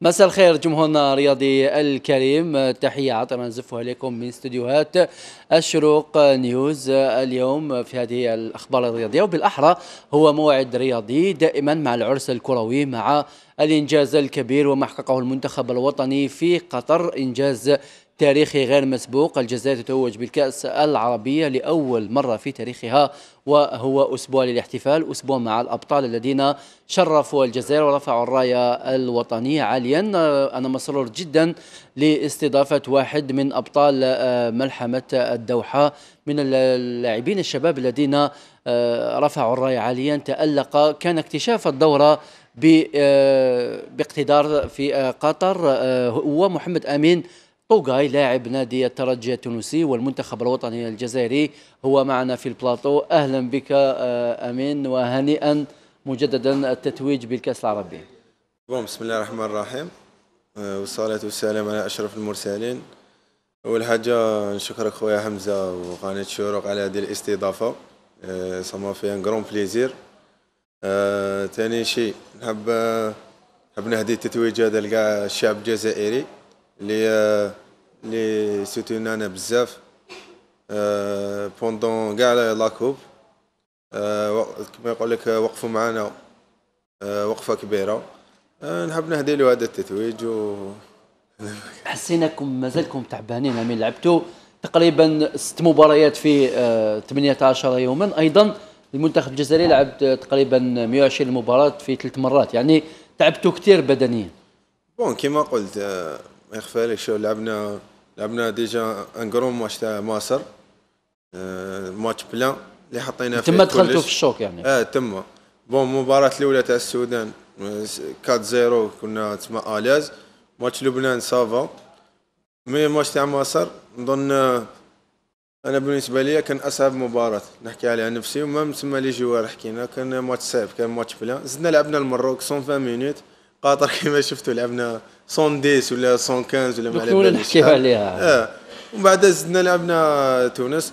مساء الخير جمهورنا الرياضي الكريم تحية عطرة نزفها لكم من استديوهات الشروق نيوز اليوم في هذه الأخبار الرياضية وبالأحرى هو موعد رياضي دائما مع العرس الكروي مع الإنجاز الكبير وما حققه المنتخب الوطني في قطر إنجاز تاريخي غير مسبوق الجزائر تتوج بالكأس العربية لأول مرة في تاريخها وهو أسبوع للاحتفال أسبوع مع الأبطال الذين شرفوا الجزائر ورفعوا الراية الوطنية عاليا آه، أنا مسرور جدا لاستضافة واحد من أبطال آه، ملحمة الدوحة من اللاعبين الشباب الذين آه، رفعوا الراية عاليا تألق كان اكتشاف الدورة باقتدار في قطر هو محمد أمين طوغاي لاعب نادي الترجي التونسي والمنتخب الوطني الجزائري هو معنا في البلاطو اهلا بك آه، امين وهنيئا مجددا التتويج بالكاس العربي بون بسم الله الرحمن الرحيم آه، والصلاة والسلام على أشرف المرسلين أول حاجة نشكرك خويا حمزة وقناة شروق على هذه الاستضافة صما في ان كرون بليزير ثاني شيء نحب آه، نحب نهدي التتويج هذا لكاع الشعب الجزائري لي اللي انا بزاف بوندون كاع لاكوب كما يقول لك وقفوا معنا وقفه كبيره نحب نهدي له هذا التتويج و حسيناكم مازالكم تعبانين من لعبتوا تقريبا ست مباريات في 18 آه، يوما ايضا المنتخب الجزائري لعب آه، تقريبا 120 مباراه في ثلاث مرات يعني تعبتوا كثير بدنيا بون كما قلت آه، اخفال شو لعبنا لعبنا ديجا ان كرون ماتش تاع ماسر آه، ماتش بلان اللي حطينا فيه تما دخلتوا في الشوك يعني اه تما بون المباراة الأولى تاع السودان 4 0 كنا تسمى الاز ماتش لبنان سافا مي ماتش تاع مصر نظن آه، انا بالنسبه لي كان اصعب مباراه نحكي عليها نفسي وما تسمى لي جوار حكينا كان ماتش صعيب كان ماتش بلان زدنا لعبنا المروك 120 مينوت خاطر كيما شفتوا لعبنا سون ديس ولا سون كانز ولا ما على باليش نحكيو عليها اه ومن بعد زدنا لعبنا تونس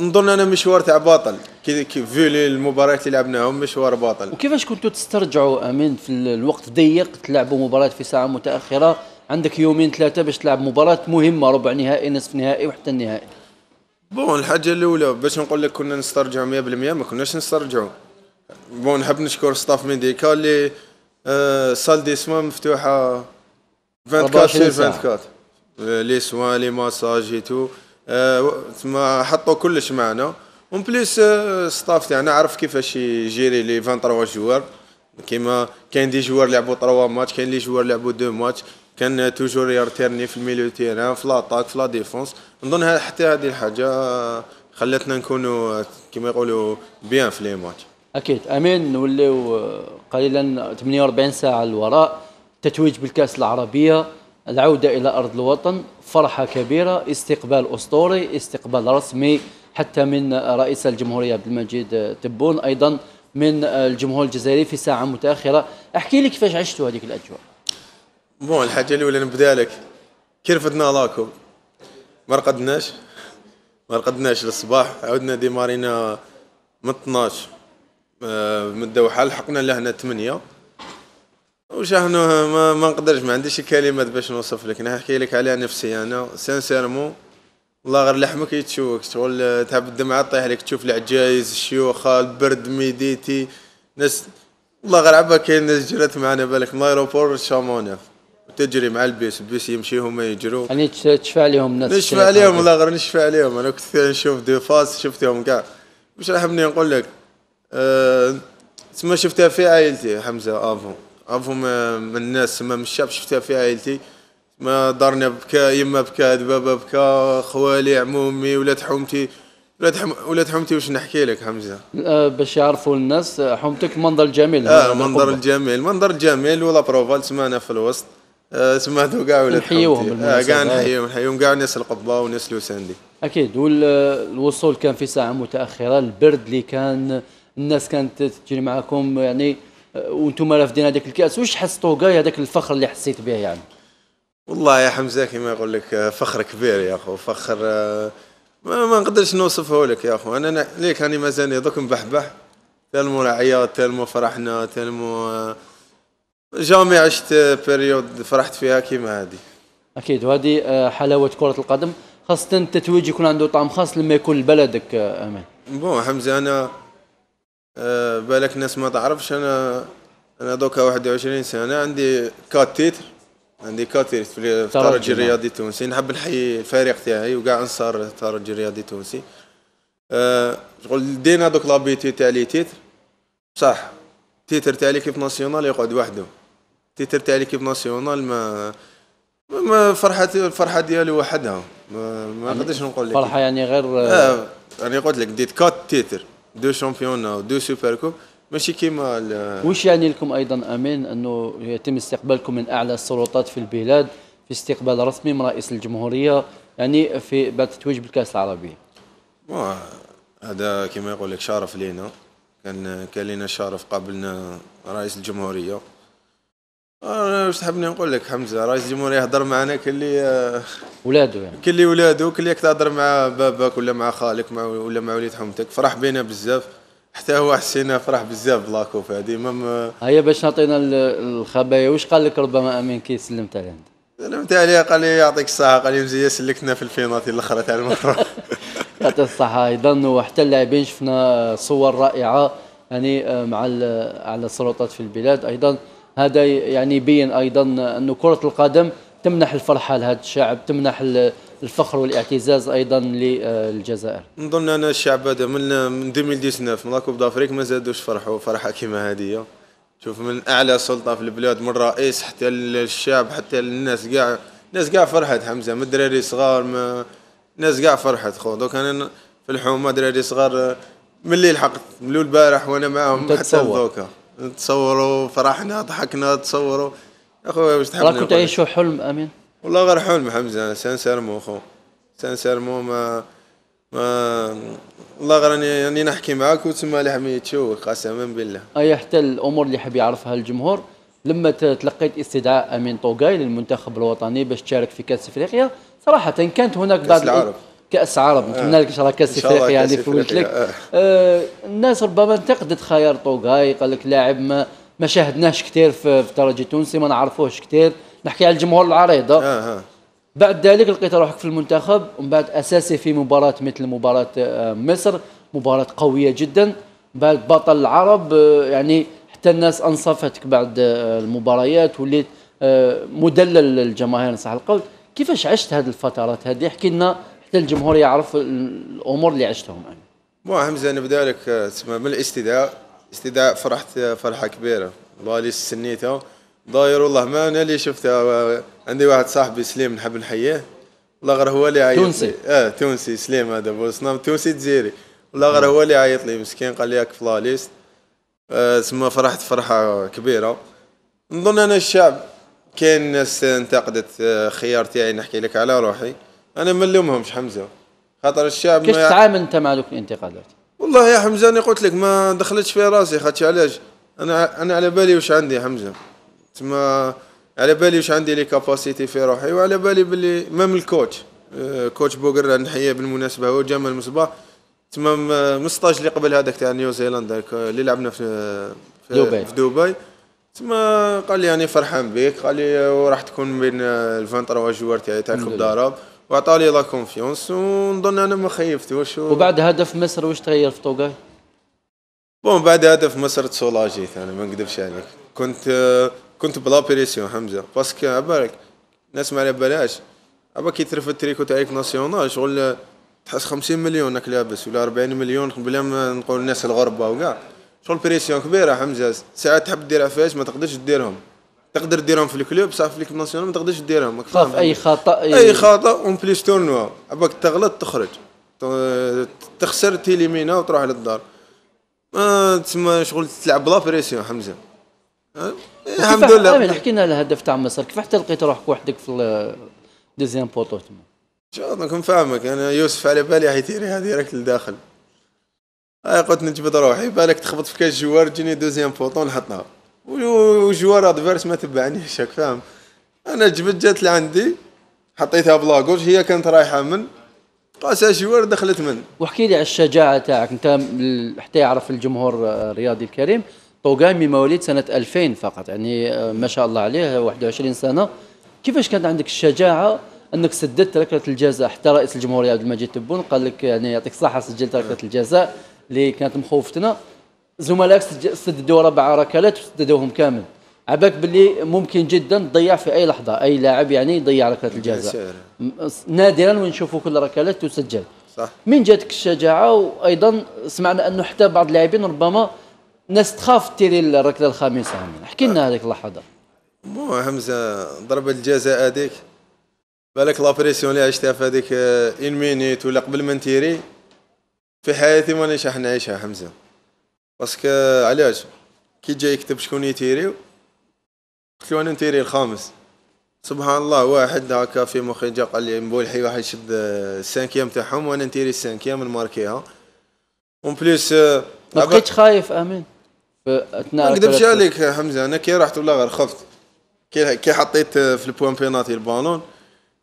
نظن انا مشوار تاع باطل كي فيو المباريات اللي لعبناهم مشوار باطل وكيفاش كنتوا تسترجعوا امين في الوقت ضيق تلعبوا مباريات في ساعه متاخره عندك يومين ثلاثه باش تلعب مباراه مهمه ربع نهائي نصف نهائي وحتى النهائي بون الحاجه الاولى باش نقول لك كنا نسترجعوا 100% ما كناش نسترجعوا بون نحب نشكر ستاف ميديكا اللي آه، سال سوا مفتوحه 24 24 لي سوا لي ماساج اي تو تما آه، حطوا كلش معنا اون بليس ستاف آه، تاعنا عرف كيفاش يجيري لي 23 جوار كيما كاين دي جوار لعبوا 3 ماتش كاين لي جوار لعبوا 2 ماتش كان توجور يرتيرني في الميليو تيران في لاطاك في لا ديفونس نظن حتى هذه الحاجه خلتنا نكونوا كيما يقولوا بيان في لي ماتش اكيد امين نوليو آه، قليلا 48 ساعه للوراء تتويج بالكاس العربيه العوده الى ارض الوطن فرحه كبيره استقبال اسطوري استقبال رسمي حتى من رئيس الجمهوريه عبد المجيد آه، تبون ايضا من آه، الجمهور الجزائري في ساعه متاخره احكي لي كيفاش عشتوا هذيك الاجواء بون الحاجه الاولى نبدا لك كيف فدنا لاكم ما رقدناش ما رقدناش للصباح عاودنا ديمارينا من 12 من الدوحه لحقنا لهنا ثمانيه واش ما, ما نقدرش ما عنديش كلمات باش نوصف لك نحكي لك على نفسي انا سانسيرمون الله غير لحمك يتشوك شغل تعب الدمعه طيح لك تشوف العجايز الشيوخة البرد ميديتي ناس الله غير عبا كاين ناس جرات معنا بالك من الايروبور شامونا تجري مع البيس البيس يمشي هما يجرو يعني تشفى عليهم ناس نشفى عليهم والله غير نشفى عليهم انا كنت نشوف دي فاس شفتهم كاع مش راح نقول لك أه تما شفتها في عائلتي حمزه افون افون من الناس تما من الشعب شفتها في عائلتي ما دارنا بكا يما بكا دبابا بكا خوالي عمومي ولاد حومتي ولاد حم... ولاد حومتي واش نحكي لك حمزه أه باش يعرفوا الناس أه، حومتك منظر جميل اه منظر الجميل منظر جميل ولا بروفال انا في الوسط آه هذو كاع ولاد نحيوهم كاع آه، نحيوهم نحيوهم كاع ناس القبه وناس لوساندي اكيد والوصول كان في ساعه متاخره البرد اللي كان الناس كانت تجري معكم يعني آه، وانتم رافدين هذاك الكاس واش حسيتوا كاع هذاك الفخر اللي حسيت به يعني والله يا حمزه كما يقول لك آه، فخر كبير يا اخو فخر آه، ما, ما نقدرش نوصفه لك يا اخو انا ليك راني مازال دوك مبحبح تلمو عياط تلمو فرحنا تلمو جامي عشت بيريود فرحت فيها كيما هادي اكيد وهذه حلاوه كره القدم خاصه التتويج يكون عنده طعم خاص لما يكون لبلدك امان بون حمزه انا آه، بالك الناس ما تعرفش انا انا دوكا 21 سنه عندي كات تيتر عندي كاتير في الترجي الرياضي التونسي نحب نحيي الفريق تاعي وكاع انصار الترجي الرياضي التونسي آه، شغل أه دينا دوك لابيتي تاع لي تيتر بصح تيتر تاع ليكيب ناسيونال يقعد وحده تيتر تاع ليكيب ناسيونال ما ما فرحة الفرحة ديالي وحدها ما, ما يعني نقدرش نقول لك فرحة يعني غير آه يعني قلت لك ديت كات تيتر دو شامبيون دو سوبر كوب ماشي كيما واش يعني لكم ايضا امين انه يتم استقبالكم من اعلى السلطات في البلاد في استقبال رسمي من رئيس الجمهوريه يعني في بعد التتويج بالكاس العربي هذا كما يقول لك شرف لينا كان كان لينا شرف قابلنا رئيس الجمهوريه آه، انا واش تحبني نقول لك حمزه رئيس الجمهوريه يهضر معنا كلي آه، ولادو يعني كلي ولادو كلي تهضر مع باباك ولا مع خالك مع ولا مع وليد حمتك فرح بينا بزاف حتى هو حسينا فرح بزاف بلاكوف هذه مام هيا باش نعطينا الخبايا واش قال لك ربما امين كي سلمت عليه انت سلمت عليه قال لي يعطيك الصحه قال لي مزيان سلكتنا في الفيناتي الاخرى تاع المره يعطيك الصحه ايضا وحتى اللاعبين شفنا صور رائعه يعني آه، مع على السلطات في البلاد ايضا هذا يعني يبين ايضا انه كره القدم تمنح الفرحه لهذا الشعب تمنح الفخر والاعتزاز ايضا للجزائر نظن انا الشعب هذا من من 2019 من لا كوب دافريك ما زادوش فرحوا فرحه كيما هذه شوف من اعلى سلطه في البلاد من الرئيس حتى للشعب حتى للناس كاع الناس كاع فرحت حمزه من الدراري صغار ما الناس كاع فرحت خو دوك انا في الحومه دراري صغار ملي لحقت من البارح وانا معاهم حتى دوكا تصوروا فرحنا ضحكنا تصوروا يا خويا واش تحب راك عايش حلم امين والله غير حلم حمزه سانسيرمون خو سانسيرمون ما ما والله غير راني راني نحكي معاك وتسمى لي حميد تشوك قسما بالله اي حتى الامور اللي حبي يعرفها الجمهور لما تلقيت استدعاء امين طوقاي للمنتخب الوطني باش تشارك في كاس افريقيا صراحه كانت هناك بعض كاس العرب كاس عرب آه. نتمنى لك ان شاء الله كاس افريقيا يعني فوت لك آه. آه الناس ربما انتقدت خيار طوغاي قال لك لاعب ما ما شاهدناهش كثير في الترجي التونسي ما نعرفوهش كثير نحكي على الجمهور العريضه آه. آه. بعد ذلك لقيت روحك في المنتخب ومن بعد اساسي في مباراه مثل مباراه آه، مصر مباراه قويه جدا بعد بطل العرب آه، يعني حتى الناس انصفتك بعد المباريات وليت مدلل للجماهير صح القول كيفاش عشت هذه الفترات هذه احكي لنا حتى الجمهور يعرف الامور اللي عشتهم انا مو همزه نبدا لك تسمى آه، من الاستداء استداء فرحت آه، فرحه كبيره والله لي سنيته ضاير والله ما انا اللي شفته آه، عندي واحد صاحبي سليم نحب نحييه والله غير هو اللي عيط تونسي اه تونسي سليم هذا بوسنا نعم، تونسي تزيري والله غير هو اللي عيط لي مسكين قال لي ياك في لاليست تسمى آه فرحت فرحه كبيره نظن انا الشعب كاين ناس انتقدت خيار تاعي يعني نحكي لك على روحي انا ما نلومهمش حمزه خاطر الشعب كيفاش تتعامل انت مع ذوك الانتقادات؟ والله يا حمزه انا قلت لك ما دخلتش في راسي خاطش علاش انا انا على بالي واش عندي حمزه تما على بالي واش عندي لي كاباسيتي في روحي وعلى بالي باللي مام الكوتش كوتش بوغر نحيه بالمناسبه هو جمال مصباح تما مستاج اللي قبل هذاك تاع نيوزيلندا اللي لعبنا في في دبي, في دبي. تما قال لي يعني فرحان بك قال لي وراح تكون بين ال 23 جوار تاعي تاع كوب وعطالي لا كونفيونس ونظن انا ما خيفتوش و... وبعد هدف مصر واش تغير في طوكاي؟ بون بعد هدف مصر تسولاجيت انا ما نكذبش عليك يعني. كنت كنت بلا بريسيون حمزه باسكو عبالك الناس ما على بلاش عبا كي ترفد التريكو تاعك ناسيونال شغل تحس 50 مليون راك لابس ولا 40 مليون بلا ما نقول الناس الغربه وكاع شغل بريسيون كبيره حمزه ساعات تحب دير عفايس ما تقدرش ديرهم تقدر ديرهم في الكلوب صافي في ليكيب ناسيونال ما تقدرش ديرهم صافي اي خطا اي خطا اون بليس تورنوا عباك تغلط تخرج تخسر تيليمينا وتروح للدار تسمى شغل تلعب بلا بريسيون حمزه أه؟ إيه، الحمد لله حكينا على الهدف تاع مصر كيف حتى لقيت روحك وحدك في الدوزيام بوطو تما شوف نكون فاهمك انا يوسف على بالي حيتيري هذه راك لداخل قلت نجبد روحي بالك تخبط في كاس جوار تجيني دوزيام بوطو نحطها وجوار ادفيرس ما تبعنيش هاك فاهم انا جبت جات لعندي حطيتها بلاكوش هي كانت رايحه من قاسها جوار دخلت من واحكي لي على الشجاعه تاعك انت حتى يعرف الجمهور الرياضي الكريم طوقامي مواليد سنه 2000 فقط يعني آه، ما شاء الله عليه 21 سنه كيفاش كانت عندك الشجاعه انك سددت ركله الجزاء حتى رئيس الجمهوريه عبد المجيد تبون قال لك يعني يعطيك الصحه سجلت ركله الجزاء اللي كانت مخوفتنا زملائك سددوا ربع ركلات وسددوهم كامل عباك باللي ممكن جدا تضيع في اي لحظه اي لاعب يعني يضيع ركله الجزاء نادرا ونشوفوا كل ركلات تسجل صح من جاتك الشجاعه وايضا سمعنا انه حتى بعض اللاعبين ربما ناس تخاف تيري الركله الخامسه احكي لنا هذيك اللحظه مو همزه ضربه الجزاء هذيك بالك لابريسيون اللي عشتها في هذيك ان آه، مينيت ولا قبل ما نتيري في حياتي مانيش راح نعيشها حمزه باسكو علاش كي جا يكتب شكون يتيري قلت له انا نتيري الخامس سبحان الله واحد هكا في مخي جا قال لي حي واحد يشد السانكيام تاعهم وانا نتيري السانكيام نماركيها اون بليس ما بقيتش خايف امين ما نكذبش عليك حمزه انا كي رحت ولا غير خفت كي كي حطيت في البوان بيناتي البالون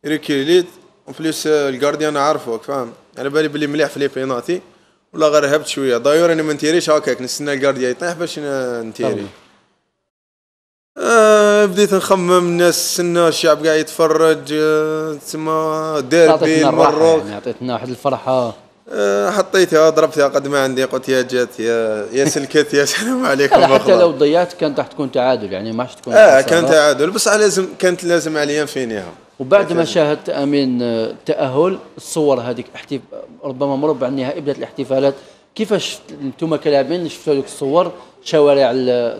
ريكيليت اون بليس الجارديان عارفوك فاهم على بالي بلي مليح في لي بيناتي ولا غير هبت شويه دايور انا ما نتيريش هكاك نستنى الكارديا يطيح باش نتيري آه بديت نخمم الناس السنة الشعب قاعد يتفرج آه، تسمى ديربي المروك عطيتنا يعني، واحد الفرحة آه حطيتها ضربتها قد ما عندي قلت يا جات يا يا سلكت يا سلام عليكم حتى لو ضيعت كانت راح تكون تعادل يعني ما تكون اه كان تعادل بصح لازم كانت لازم عليا فينيها وبعد ما شاهدت امين آه، تاهل الصور هذيك احتف... ربما مربع النهائي بدات الاحتفالات كيفاش انتم كلاعبين شفتوا هذوك الصور شوارع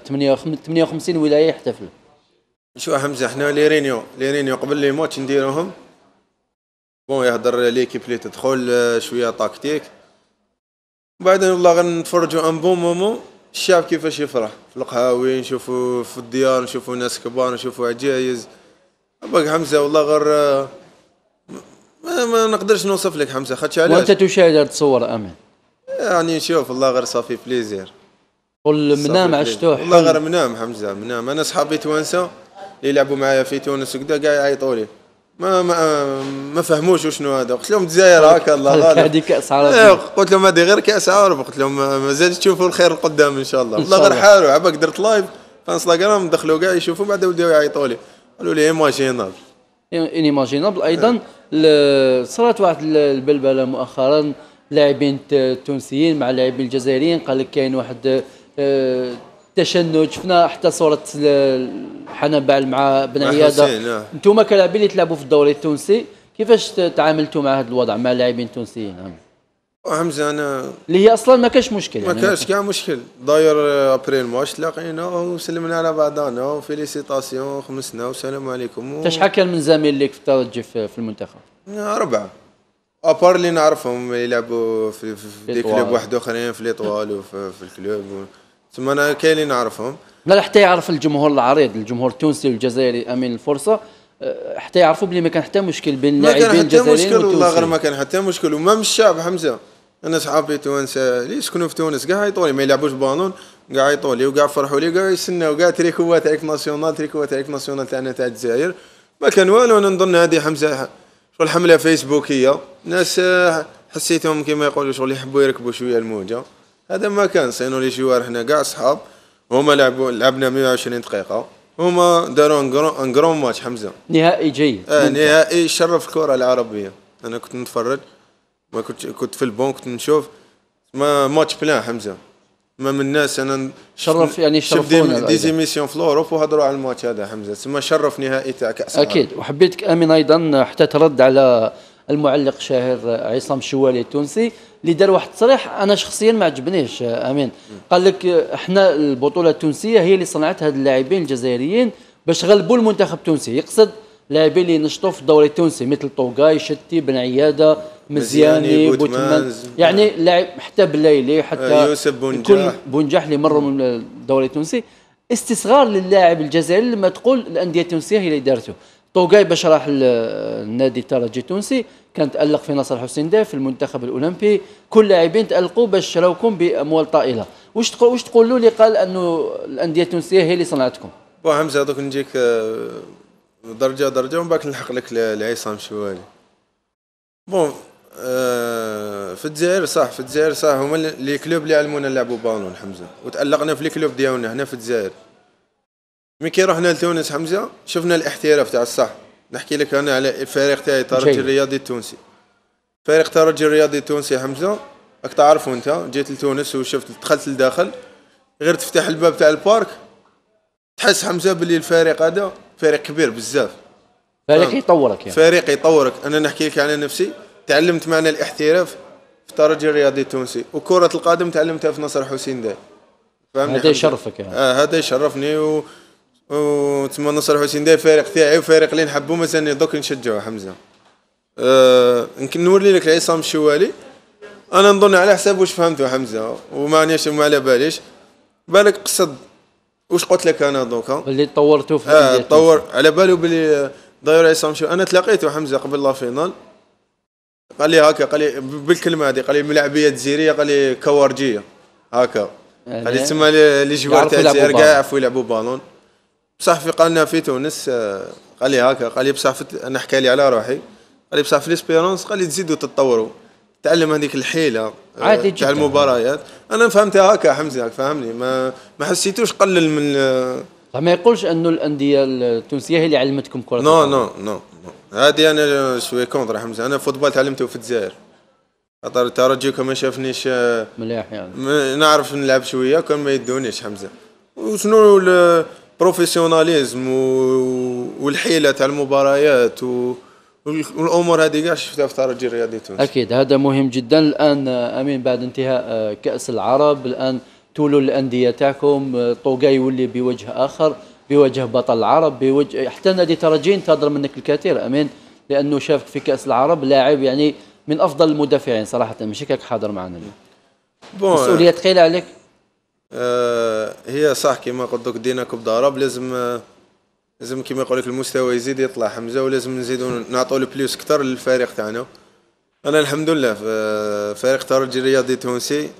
58 ولايه يحتفلوا شو حمزه احنا لي رينيو لي رينيو قبل لي ماتش نديروهم بون يهضر ليكيب اللي تدخل آه، شويه تاكتيك بعدين والله غنتفرجوا ان بون مومون الشعب كيفاش يفرح في القهاوي نشوفوا في الديار نشوفوا ناس كبار نشوفوا عجايز باك حمزه والله غير ما, ما نقدرش نوصف لك حمزه خاطش علاش وانت تشاهد تصور امام يعني شوف والله غير صافي بليزير منام عشتوه والله غير منام حمزه منام انا صحابي توانسه اللي يلعبوا معايا في تونس وكذا كاع يعيطوا لي ما ما ما فهموش شنو هذا قلت لهم تزاير هكا الله غالب هذه كاس عرب إيه، قلت لهم هذه غير كاس عرب قلت لهم مازال تشوفوا الخير القدام ان شاء الله والله غير حاله عباك درت لايف في انستغرام دخلوا كاع يشوفوا بعد بداو يعيطوا لي قالوا لي ايماجينابل ايماجينابل ايضا صارت واحد البلبله مؤخرا لاعبين تونسيين مع لاعبين الجزائريين قال لك كاين واحد آه، تشنج شفنا حتى صوره حنبال مع بن عياده انتم اه. كلاعبين اللي تلعبوا في الدوري التونسي كيفاش تعاملتوا مع هذا الوضع مع لاعبين تونسيين حمزه انا اللي هي اصلا ما كانش مشكل يعني. ما كانش كاع مشكل داير ابري الماتش تلاقينا وسلمنا على بعضنا وفيليسيتاسيون خمسنا والسلام عليكم انت شحال كان من زميل لك في الترجي في المنتخب؟ اربعه ابار اللي نعرفهم يلعبوا في, في, دي كلوب واحد اخرين في ليطوال وفي الكلوب تسمى انا كاين اللي نعرفهم لا حتى يعرف الجمهور العريض الجمهور التونسي والجزائري امين الفرصه أه، حتى يعرفوا بلي ما كان حتى مشكل بين اللاعبين الجزائريين والتونسيين ما كان حتى مشكل والله غير ما كان حتى مشكل ومام الشعب حمزه انا صحابي تونس اللي يسكنوا في تونس كاع يعيطوا لي ما يلعبوش بالون كاع يعيطوا لي وكاع فرحوا لي كاع يستناو كاع تريكوات تاعك ناسيونال تريكوات تاعك ناسيونال تاعنا تاع الجزائر ما كان والو انا نظن هذه حمزه شغل حمله فيسبوكيه ناس آه، حسيتهم كيما يقولوا شغل يحبوا يركبوا شويه الموجه هذا ما كان صينوا لي جوار هنا كاع صحاب هما لعبوا لعبنا 120 دقيقه هما داروا ان كرون ماتش حمزه نهائي جيد آه نهائي شرف الكره العربيه انا كنت نتفرج ما كنت كنت في البون كنت نشوف ما ماتش بلان حمزه ما من الناس انا شرف يعني شرفونا دي زيميسيون في الاوروب وهضروا على الماتش هذا حمزه تسمى شرف نهائي تاع كاس اكيد وحبيتك امين ايضا حتى ترد على المعلق شاهر عصام الشوالي التونسي اللي دار واحد التصريح انا شخصيا ما عجبنيش امين قال لك احنا البطوله التونسيه هي اللي صنعت هاد اللاعبين الجزائريين باش غلبوا المنتخب التونسي يقصد لاعبين اللي نشطوا في الدوري التونسي مثل طوقاي شتي بن عياده مزياني بوتمان يعني لاعب حتى بالليلي حتى آه، يوسف بونجاح بونجاح اللي مروا من الدوري التونسي استصغار للاعب الجزائري لما تقول الانديه التونسيه هي اللي دارته طوقاي باش راح النادي الترجي التونسي كان تالق في نصر حسين داف في المنتخب الاولمبي كل لاعبين تالقوا باش شراوكم باموال طائله واش تقول واش تقول له اللي قال انه الانديه التونسيه هي اللي صنعتكم بو حمزه دوك نجيك آه، درجه درجه ومن بعد نلحق لك العصام شوالي بون آه، في الجزائر صح في الجزائر صح هما لي كلوب اللي علمونا نلعبوا بالون حمزه وتالقنا في لي كلوب ديالنا هنا في الجزائر مي كي رحنا لتونس حمزه شفنا الاحتراف تاع الصح نحكي لك انا على الفريق تاعي الترجي الرياضي التونسي فريق الترجي الرياضي التونسي حمزه راك تعرفو انت جيت لتونس وشفت دخلت لداخل غير تفتح الباب تاع البارك تحس حمزه بلي الفريق هذا فريق كبير بزاف فريق يطورك يعني فريق يطورك انا نحكي لك على يعني نفسي تعلمت معنى الاحتراف في الترجي الرياضي التونسي وكره القدم تعلمتها في نصر حسين داي هذا يشرفك يعني اه هذا يشرفني و... تسمى نصر حسين داي فريق تاعي وفريق اللي نحبو مازالني دوك نشجعو حمزه آه يمكن نوري لك عصام الشوالي انا نظن على حساب واش فهمتو حمزه وما نيش ما على باليش بالك قصد واش قلت لك انا دوكا اللي طورته في اه طور على بالو بلي داير عصام شو انا تلاقيت حمزه قبل لا فينال قال لي هكا قال لي بالكلمه هذه قال لي ملعبيه جزيريه قال لي كوارجيه هكا آه، قال لي تسمى لي جوار تاع الجزائر كاع يعرفوا يلعبوا بالون بصح في قالنا في تونس آه، قال لي هكا قال لي بصح انا حكى لي على روحي قال لي بصح في ليسبيرونس قال لي تزيدوا تتطوروا تعلم هذيك الحيله عادي جدا تاع المباريات انا فهمتها هكا حمزه فهمني ما ما حسيتوش قلل من ما يقولش انه الانديه التونسيه هي اللي علمتكم كره نو نو نو هذه انا شوي كونتر حمزه انا فوتبال تعلمته في الجزائر خاطر ترجيكا ما شافنيش آه، مليح يعني نعرف نلعب شويه كان ما يدونيش حمزه وشنو البروفيسيوناليزم والحيله تاع المباريات و... والامور هذه كاع شفتها في ترجي الرياضي تونس اكيد هذا مهم جدا الان آه، امين بعد انتهاء آه، كاس العرب الان تولوا الانديه تاعكم آه، طوقا يولي بوجه اخر بوجه بطل العرب بوجه حتى نادي ترجي انتظر منك الكثير امين لانه شافك في كاس العرب لاعب يعني من افضل المدافعين صراحه ماشي كاك حاضر معنا اليوم بون مسؤوليه ثقيله عليك آه هي صح كما قلت لك دينا كوب العرب لازم آه لازم كيما يقول لك المستوى يزيد يطلع حمزه ولازم نزيدو نعطوا البليوس كثر للفريق تاعنا انا الحمد لله فريق ترجي الرياضي التونسي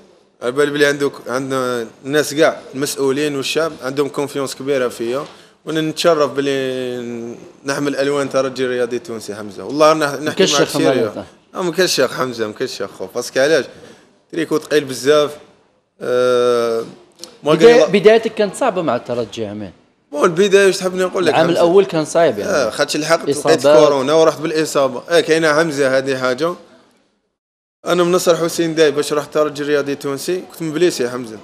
على بالي بلي عندك عندنا الناس كاع المسؤولين والشعب عندهم كونفيونس كبيره فيا وانا نتشرف بلي نحمل الوان ترجي الرياضي التونسي حمزه والله نحكي معك سيريو آه، مكشخ حمزه مكشخ خو باسكو علاش تريكو ثقيل بزاف أه بدايتك كانت صعبه مع الترجي عمان هو البدايه واش تحبني نقول لك العام الاول كان صعيب يعني آه خاطش الحق لقيت كورونا ورحت بالاصابه اه كاينه حمزه هذه حاجه انا من نصر حسين داي باش رحت ترجي الرياضي التونسي كنت مبليسي حمزه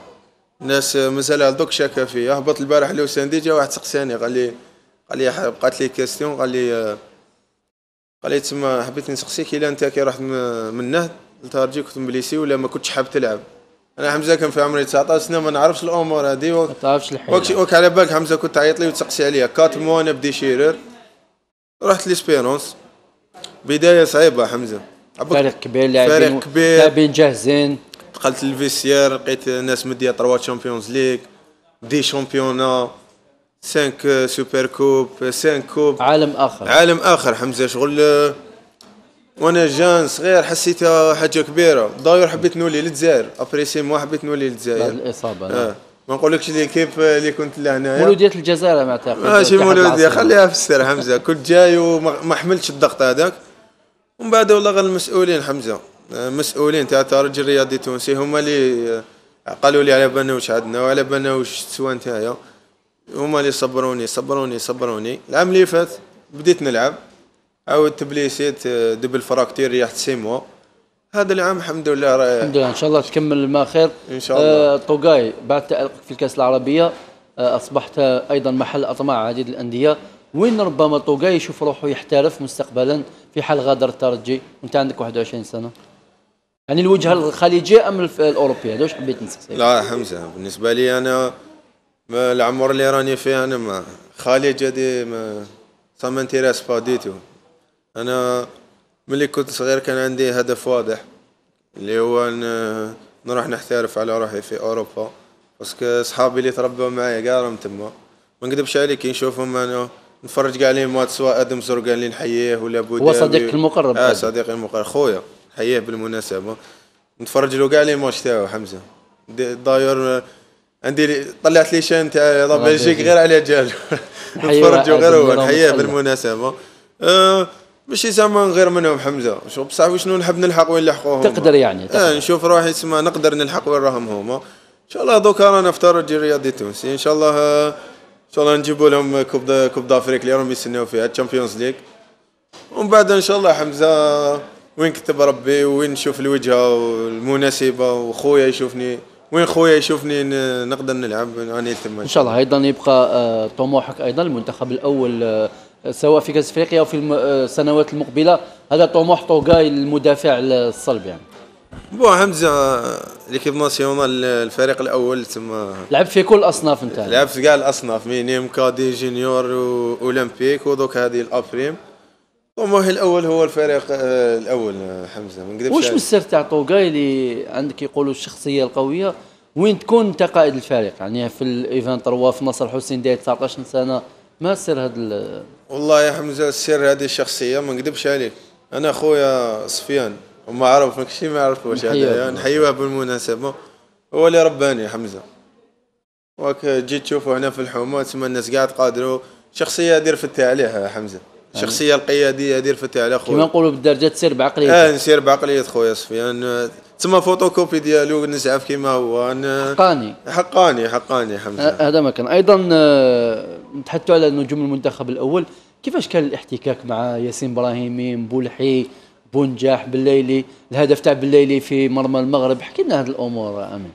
الناس مازال دوك شاكا فيا هبط البارح لوساندي جا واحد سقساني قال لي قال لي بقات لي كاستيون قال لي آه، قال لي تسمى حبيت نسقسيك الا انت كي رحت من النهد لترجي كنت مبليسي ولا ما كنتش حاب تلعب انا حمزه كان في عمري 19 سنه ما نعرفش الامور هذه ما تعرفش الحياه وك على بالك حمزه كنت تعيط لي وتسقسي عليا كات مو انا بدي شيرر رحت ليسبيرونس بدايه صعيبه حمزه فريق كبير لاعبين فريق كبير لاعبين جاهزين دخلت للفيسيير لقيت ناس مديه تروا شامبيونز ليغ دي شامبيونا 5 سوبر كوب 5 كوب عالم اخر عالم اخر حمزه شغل وانا جان صغير حسيتها حاجه كبيره داير حبيت نولي للجزائر ابريسي مو حبيت نولي للجزائر بعد الاصابه نعم. آه. ما نقولكش كيف اللي كنت لهنايا مولوديه الجزائر ما اعتقد ماشي آه، مولوديه خليها في السر حمزه كنت جاي وما حملتش الضغط هذاك ومن بعد والله غير المسؤولين حمزه آه، مسؤولين تاع الترجي الرياضي التونسي هما اللي آه، قالوا لي على بالنا واش عندنا وعلى بالنا واش تسوى نتايا هما اللي صبروني صبروني صبروني العام اللي فات بديت نلعب او تبليسيت دبل فراكتير ريح سي موا هذا العام الحمد لله راه الحمد لله ان شاء الله تكمل ما خير ان شاء الله آه طوقاي بعد تألقك في الكاس العربيه آه اصبحت ايضا محل اطماع عديد الانديه وين ربما طوقاي يشوف روحه يحترف مستقبلا في حال غادر الترجي وانت عندك 21 سنه يعني الوجهه الخليجيه ام الاوروبيه هذا واش حبيت نسقسيك لا حمزه بالنسبه لي انا العمر اللي راني فيه انا ما خليج هذه ما سا مانتيريس با ديتو أنا ملي كنت صغير كان عندي هدف واضح اللي هو أن نروح نحترف على روحي في أوروبا باسكو صحابي اللي تربوا معايا كاع راهم تما ما نكذبش عليك كي نشوفهم أنا نتفرج كاع عليهم مات سواء ادم زرقان اللي نحييه ولا بودي هو صديقك المقرب اه صديقي المقرب خويا نحييه بالمناسبه نتفرج له كاع لي ماتش تاعو حمزه داير عندي طلعت لي شان تاع آه، بلجيك غير على جالو نتفرجوا غير هو نحييه بالمناسبه آه ماشي زعما غير منهم حمزه شوف بصح وشنو نحب نلحق وين لحقوهم تقدر يعني تقدر. آه نشوف روحي سما نقدر نلحق وين راهم هما ان شاء الله دوكا رانا في الترجي الرياضي التونسي ان شاء الله ان شاء الله نجيبوا لهم كوب كوب دافريك اللي راهم يستناو فيها الشامبيونز ليغ ومن بعد ان شاء الله حمزه وين كتب ربي وين نشوف الوجهه المناسبه وخويا يشوفني وين خويا يشوفني نقدر نلعب راني تما ان شاء الله ايضا يبقى آه، طموحك ايضا المنتخب الاول آه، سواء في كاس افريقيا او في السنوات آه، المقبله هذا طموح طوغاي المدافع الصلب يعني بون حمزه ليكيب ناسيونال الفريق الاول تما لعب في كل الاصناف نتاع يعني. لعب في كاع الاصناف مينيم كادي جونيور اولمبيك ودوك هذه الابريم طموحي الاول هو الفريق آه، الاول حمزه ما نكذبش واش من السر تاع طوغاي اللي عندك يقولوا الشخصيه القويه وين تكون انت قائد الفريق يعني في الايفان 3 في نصر حسين داير 19 سنه ما سر هذا ال... والله يا حمزه السر هذه الشخصيه ما نكذبش عليك انا خويا سفيان وما عرف ماكشي ما يعرفوش هذا يعني نحيوه بالمناسبه هو اللي رباني حمزه وك جيت تشوفوا هنا في الحومه تسمى الناس قاعد قادروا شخصيه دير في عليها حمزه الشخصيه القياديه دير في على خويا كيما نقولوا بالدرجه تسير بعقليه اه نسير بعقليه خويا سفيان تما فوتوكوبي ديالو نسعف كيما هو حقاني حقاني حقاني حمزه هذا ما كان ايضا آه، نتحدثوا على نجوم المنتخب الاول كيفاش كان الاحتكاك مع ياسين ابراهيمي بولحي بونجاح بالليلي الهدف تاع بالليلي في مرمى المغرب حكي لنا هذه الامور امين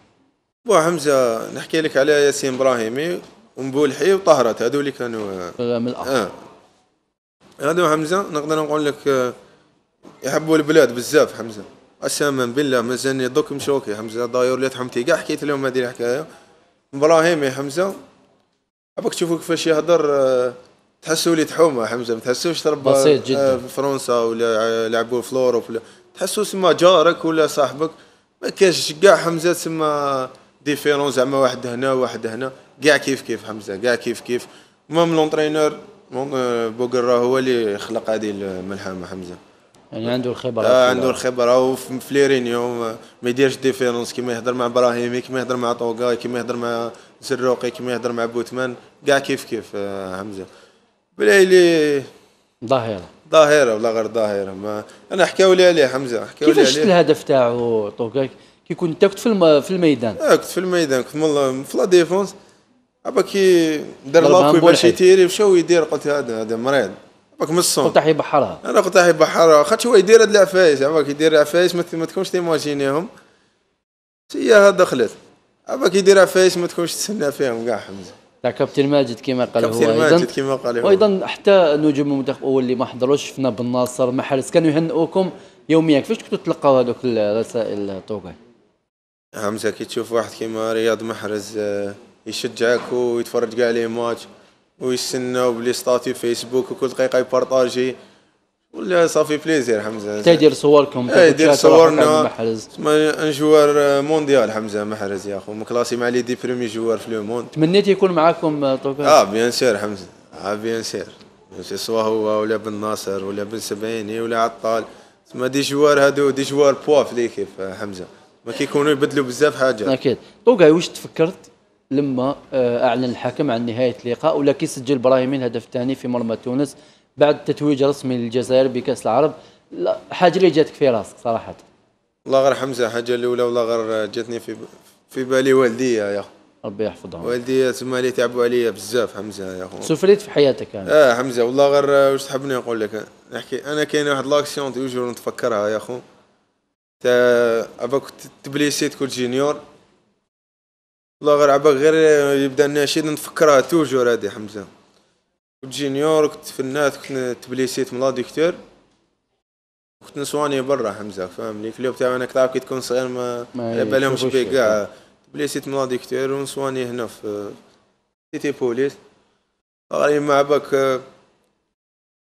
بو حمزه نحكي لك على ياسين ابراهيمي ومبولحي وطهرات هذو اللي كانوا آه. آه، من الأخر. آه. هذو حمزه نقدر نقول لك يحبوا البلاد بزاف حمزه قسما بالله مازالني دوك مشوكي حمزه داير لي حمتي كاع حكيت لهم هذه الحكايه ابراهيم حمزه ابغاك تشوفوا كيفاش يهضر آه، تحسوا لي تحومه حمزه ما تحسوش تربى بسيط جدا آه، ولا لعبوا في لوروب ولا تحسوا سما جارك ولا صاحبك ما كاش كاع حمزه سما ديفيرون زعما واحد هنا واحد هنا كاع كيف كيف حمزه كاع كيف كيف مام لونترينور بوقرا هو اللي خلق هذه الملحمه حمزه يعني عنده الخبره آه عنده الخبره وفليرينيو ما يديرش ديفيرونس كيما يهضر مع ابراهيمي كيما يهضر مع طوكا كيما يهضر مع زروقي كيما يهضر مع بوتمان كاع كيف كيف آه حمزه بلايلي ظاهره ظاهره ولا غير ظاهره ما انا حكاو لي عليه حمزه حكاو لي عليه كيفاش الهدف تاعو طوكا كي كنت انت كنت في, الم... في الميدان آه كنت في الميدان كنت في لا ديفونس ابا كي دار لاكوي باش يتيري مشاو يدير قلت هذا هذا مريض باك من الصون كنت يبحرها انا كنت يبحرها خاطش هو يدير هاد العفايس عمرك يدير عفايس ما تكونش تيماجينيهم هي ها دخلت عمرك يدير عفايس ما تكونش تسنى فيهم كاع حمزه تاع كابتن ماجد كما قال هو كابتن ماجد كما قال هو وايضا حتى نجوم المنتخب الاول اللي ما حضروش شفنا بن ناصر محرز كانوا يهنئوكم يوميا كيفاش كنتوا تلقاو هذوك الرسائل طوكاي حمزه كي تشوف واحد كيما رياض محرز يشجعك ويتفرج كاع عليه ماتش ويستناو بلي ستاتي فيسبوك وكل دقيقه يبارطاجي ولا صافي بليزير حمزه تدير صوركم اي يدير صورنا ان جوار مونديال حمزه محرز يا اخو مكلاسي مع لي دي بريمي جوار في لو موند تمنيت يكون معاكم آه، طوكا اه بيان سير حمزه اه بيان سير سوا هو ولا بن ناصر ولا بن سبعيني ولا عطال تسمى دي جوار هادو دي جوار بوا في ليكيب آه، حمزه ما كيكونوا يبدلوا بزاف حاجه اكيد طوكا واش تفكرت لما آه، اعلن الحكم عن نهايه اللقاء ولكن سجل ابراهيم الهدف الثاني في مرمى تونس بعد تتويج رسمي للجزائر بكاس العرب حاجه اللي جاتك في راسك صراحه الله غير حمزه حاجه الاولى والله غير جاتني في في بالي والديا يا اخو ربي يحفظهم والدي تما اللي تعبوا عليا بزاف حمزه يا اخو سفريت في حياتك انا اه حمزه والله غير واش تحبني نقول لك نحكي انا كاين واحد لاكسيون توجور نتفكرها يا اخو تا كنت تبليسيت كنت جينيور الله غير عباك غير يبدا الناشيد نفكرها توجور هادي حمزه كنت جينيور كنت فنات كنت تبليسيت من لاديكتور كنت نسواني برا حمزه لي في تاعي انا كتعرف كي تكون صغير ما على بالهمش بيه كاع تبليسيت من لاديكتور ونسواني هنا في سيتي بوليس غير مع باك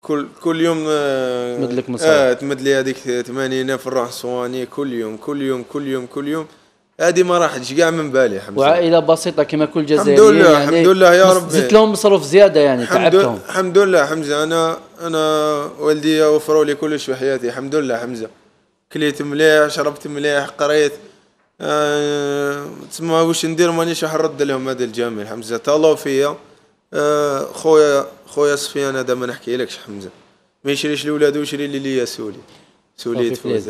كل كل يوم تمد لك مصاري اه تمد لي هذيك 80 في الروح سواني كل يوم كل يوم كل يوم كل يوم, كل يوم هذه ما راحتش كاع من بالي حمزة. وعائله بسيطه كما كل جزائري الحمد لله يعني الحمد لله يا ربي زدت لهم مصروف زياده يعني الحمد تعبتهم الحمد لله حمزه انا انا والدي وفروا لي كلش في حياتي الحمد لله حمزه كليت مليح شربت مليح قريت أه تسمى واش ندير مانيش راح نرد لهم هذا الجميل حمزه تالو فيا أه خويا خويا سفيان هذا ما نحكي لكش حمزه ما يشريش لولادو يشري لي ليا سولي سوليت فوز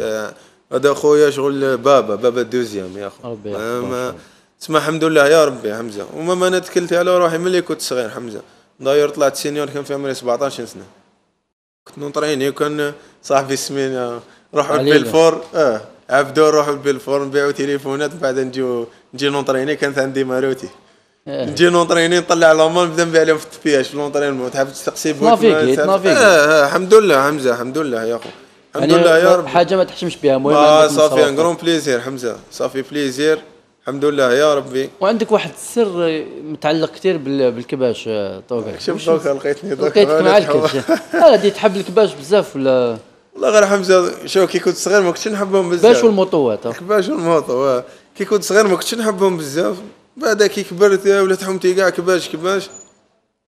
هذا خويا شغل بابا بابا الدوزيام يا خويا ربي يحفظك تسمى الحمد لله يا ربي حمزه وما انا تكلت على روحي ملي كنت صغير حمزه داير طلعت سينيور كان في عمري 17 سنه كنت نطريني وكان صاحبي سمينا روحوا لبيلفور اه عبدو روحوا لبيلفور نبيعوا تليفونات من بعد نجيو نجي نونطريني كانت عندي ماروتي إيه. نجي نونطريني نطلع لومون نبدا نبيع لهم في التبياش لونطريني تحب تسقسي بوك ما فيك ما فيك الحمد لله حمزه الحمد لله يا اخو الحمد لله يا رب حاجه ما تحشمش بها المهم اه صافي ان يعني كرون بليزير حمزه صافي بليزير الحمد لله يا ربي وعندك واحد السر متعلق كثير بالكباش آه، طوكا شوف طوكا لقيتني لقيتك مع الكبش لا دي تحب الكباش بزاف ولا والله غير حمزه شو كي كنت صغير ما كنتش نحبهم بزاف الكباش والموطوات الكباش والموطو كي كنت صغير ما كنتش نحبهم بزاف بعد كي كبرت ولات حمتي كاع كباش كباش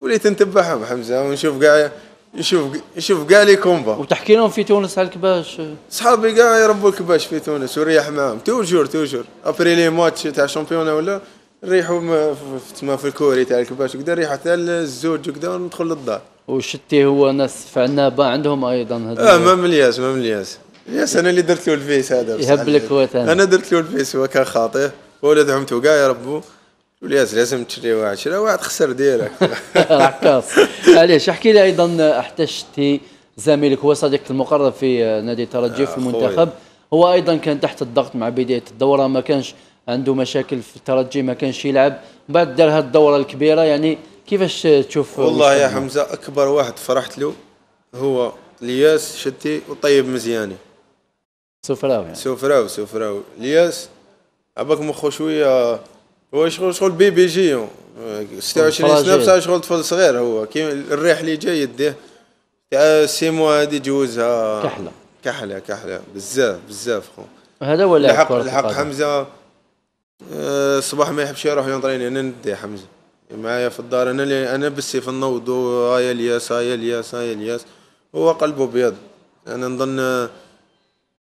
وليت نتبعهم حمزه ونشوف كاع يشوف يشوف كاع لي كومبا وتحكي لهم في تونس على الكباش صحابي كاع يربوا الكباش في تونس وريح معاهم توجور توجور ابري لي ماتش تاع الشامبيون ولا ريحوا تما في الكوري تاع الكباش وكذا ريحوا حتى الزوج وكذا وندخل للدار وشتي هو ناس في عنابه عندهم ايضا هذا اه ما ملياس ما ملياس ياس انا اللي درت له الفيس هذا يهبلك هو انا درت له الفيس هو كان خاطئ ولد عمته كاع يربوا الوليات لازم تشري واحد شري واحد خسر ديالك العكاص علاش احكي لي ايضا حتى شتي زميلك هو صديقك المقرب في نادي الترجي آه، في المنتخب هو ايضا كان تحت الضغط مع بدايه الدوره ما كانش عنده مشاكل في الترجي ما كانش يلعب بعد دار هذه الدوره الكبيره يعني كيفاش تشوف والله يا حمزه اكبر واحد فرحت له هو الياس شتي وطيب مزياني سفراوي يعني. سفراوي سفراوي الياس عباك مخو شويه هو شغل شغل بي بي جي 26 سنه بصح شغل طفل صغير هو كي الريح اللي جاي يديه تاع سي موا هذه جوزها كحله كحله كحله بزاف بزاف خو هذا هو الحق الحق حمزه الصباح آه، ما يحبش يروح ينطريني انا ندي حمزه معايا في الدار انا اللي انا بالسيف النوض هاي الياس هاي الياس هاي الياس هو قلبه بيض انا نظن آه،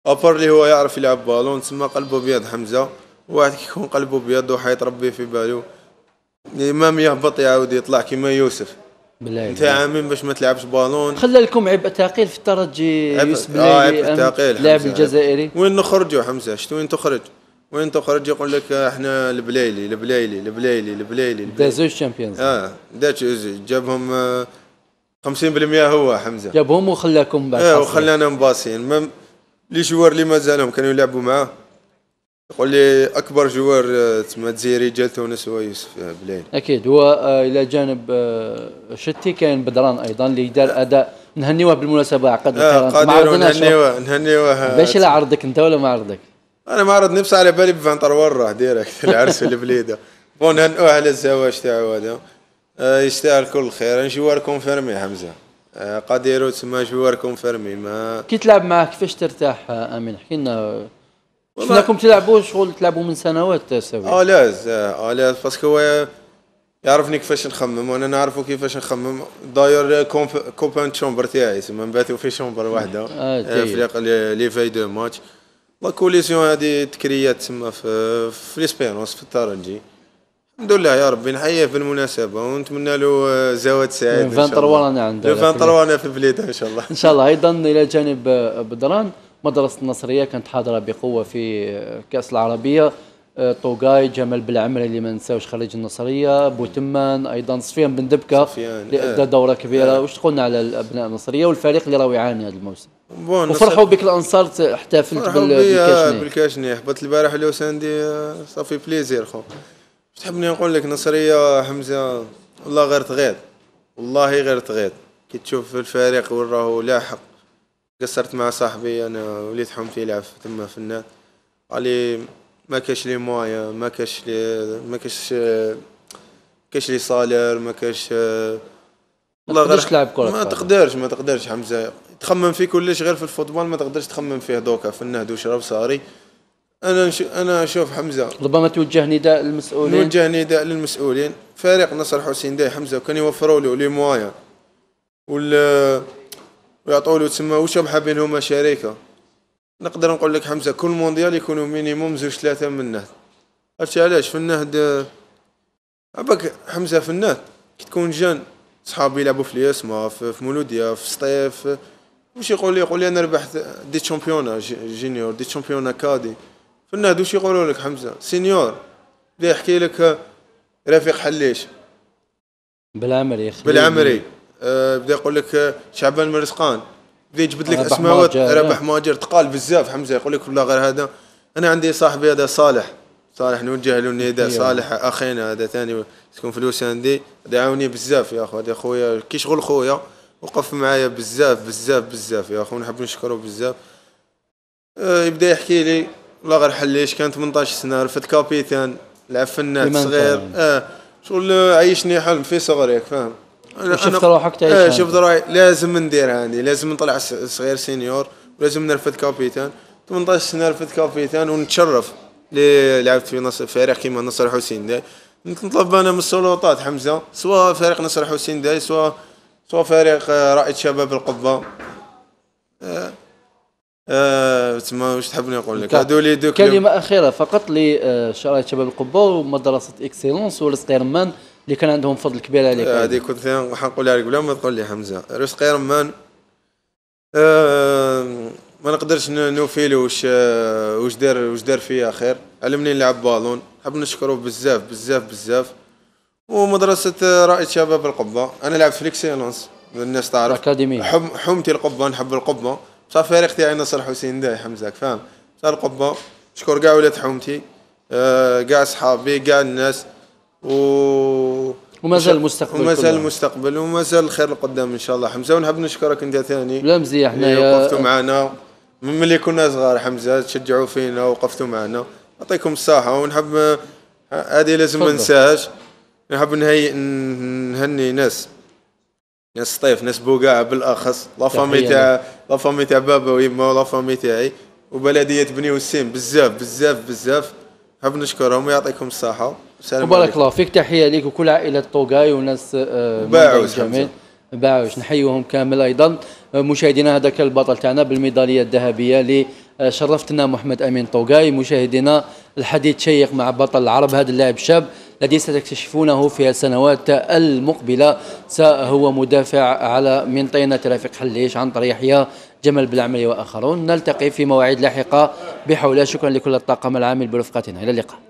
ابر اللي هو يعرف يلعب بالون تسمى قلبه بيض حمزه واحد كيكون قلبه بيض وحيط ربي في بالو الامام يهبط يعاود يطلع كيما يوسف بالله انت عامين باش ما تلعبش بالون خلى لكم عبء ثقيل في الترجي يوسف آه، بلاي عبء ثقيل لاعب الجزائري وين نخرجوا حمزه شتو وين تخرج وين تخرج يقول لك احنا البلايلي البلايلي البلايلي البلايلي دا زوج شامبيونز اه دا جابهم 50% آه، هو حمزه جابهم وخلاكم بعد اه وخلانا مباسين اللي شوار اللي مازالهم كانوا يلعبوا معاه يقول لي اكبر جوار آه، تما تزيري ديال تونس هو يوسف بلاين اكيد هو آه، الى جانب آه، شتي كاين بدران ايضا اللي دار اداء نهنيوه بالمناسبه عقد آه قادر نهنيوه نهنيوه باش لا عرضك انت ولا ما عرضك انا ما عرضني بصح على بالي ب 23 راه ديريكت العرس البليده بون نهنئوه على الزواج تاعو هذا يستاهل كل خير جوار كونفيرمي حمزه قادر تسمى جوار كونفيرمي ما كي تلعب معاه كيفاش ترتاح امين حكي شفناكم تلعبوا شغل تلعبوا من سنوات سوي الاز آه، الاز آه، باسكو هو يعرفني كيفاش نخمم وانا نعرفو كيفاش نخمم داير كومبان تشومبر تاعي تسمى نباتو في شومبر وحده آه، طيب. فريق لي في دو ماتش لا كوليسيون هادي تكريات تسمى في في ليسبيرونس في الترنجي الحمد لله يا ربي نحييه بالمناسبه ونتمنى له زواج سعيد 23 رانا عندنا 23 رانا في بليده ان شاء الله ان شاء الله ايضا الى جانب بدران مدرسة النصرية كانت حاضرة بقوة في كأس العربية آه، طوقاي جمال بالعمري اللي ما نساوش خريج النصريه بوتمان ايضا صفيان بن دبكه اللي ادى آه. دوره كبيره آه. واش تقولنا على الابناء النصريه والفريق اللي راهو يعاني هذا الموسم وفرحوا بك الانصار احتفلت بالكاشني بالكاشني حبطت البارح اللي ساندي آه، صافي بليزير خو تحبني نقول لك نصريه حمزه والله غير تغيض والله غير تغيض كي تشوف الفريق وين راهو لاحق قصرت مع صاحبي انا وليد حمتي يلعب تما في النات قال لي ما كاش لي موايا ما كاش لي ما كاش كاش لي صالير ما كاش والله غير تلعب كره ما تقدرش ما تقدرش حمزه تخمم في كلش غير في الفوتبول ما تقدرش تخمم فيه دوكا في النهد وشرب صاري انا انا اشوف حمزه ربما توجه نداء للمسؤولين نوجه نداء للمسؤولين فريق نصر حسين داي حمزه كان يوفروا له لي مويا وال ويعطوا له وش واش حابين هما شركه نقدر نقول لك حمزه كل مونديال يكونوا مينيموم زوج ثلاثه من النهد عرفتي علاش في النهد عباك حمزه في النهد كي تكون جان صحابي يلعبوا في الياسما في مولوديا في سطيف واش يقول لي يقول لي انا ربحت دي تشامبيونا جينيور دي تشامبيونا كادي في النهد واش يقولوا لك حمزه سينيور بدا يحكي لك رفيق حليش بالعمري بالعمري أه، بدا يقول لك أه، شعبان مرزقان بدا يجبد لك اسماء ربح ماجر تقال بزاف حمزه يقول لك والله غير هذا انا عندي صاحبي هذا صالح صالح نوجه له النداء صالح اخينا هذا ثاني يسكن فلوس عندي دعوني عاوني بزاف يا اخو هذا خويا كي شغل خويا وقف معايا بزاف بزاف بزاف يا اخو نحب نشكره بزاف أه، يبدا يحكي لي والله غير حليش كان 18 سنه رفت كابيتان لعب فنان صغير اه شغل عيشني حلم في صغري فاهم شفت روحك تعيش ايه شفت روحي لازم ندير هاني لازم نطلع صغير سينيور ولازم نرفد كابيتان 18 سنه رفد كابيتان ونتشرف اللي لعبت في نصر فريق كيما نصر حسين داي نطلب انا من السلطات حمزه سواء فريق نصر حسين داي سواء سواء فريق آه، رائد شباب القبه آه آه تسمى واش تحب نقول لك هذو لي دو كلمه اخيره فقط لشرائط شباب القبه ومدرسه اكسيلونس والستيرمان اللي كان عندهم فضل كبير عليك آه، يعني. هذه كنت نقولها لك بلا ما تقول لي حمزه رزقي رمان أه ما نقدرش له واش آه، واش دار واش دار فيا خير علمني نلعب بالون حاب نشكره بزاف بزاف بزاف ومدرسة آه، رائد شباب القبة أنا لعبت في ليكسيلونس الناس تعرف أكاديمية حم حمتي القبة نحب القبة بصح فريق تاعي نصر حسين داي حمزاك فاهم صار القبة نشكر كاع ولاد حومتي كاع أه صحابي كاع الناس و وما زال المستقبل وما زال المستقبل وما زال الخير القدام ان شاء الله حمزه ونحب نشكرك انت ثاني لا مزيح حنايا وقفتوا معنا من ملي كنا صغار حمزه تشجعوا فينا وقفتوا معنا يعطيكم الصحه ونحب هذه لازم ما ننساهاش نحب نهي نهني ناس ناس طيف ناس بوقاع بالاخص لا فامي تاع لا فامي تاع بابا ويما ولا فامي تاعي وبلديه بني وسيم بزاف بزاف بزاف نحب نشكرهم ويعطيكم الصحه بارك الله فيك تحيه ليك وكل عائله طوقاي وناس آه، باعوا جميل باعوا نحيوهم كامل ايضا آه، مشاهدينا هذاك البطل تاعنا بالميداليه الذهبيه اللي آه، شرفتنا محمد امين طوقاي مشاهدينا الحديث شيق مع بطل العرب هذا اللاعب الشاب الذي ستكتشفونه في السنوات المقبله هو مدافع على من طينه رفيق حليش طريق يحيى جمل بالعملي واخرون نلتقي في مواعيد لاحقه بحول شكرا لكل الطاقم العامل برفقتنا الى اللقاء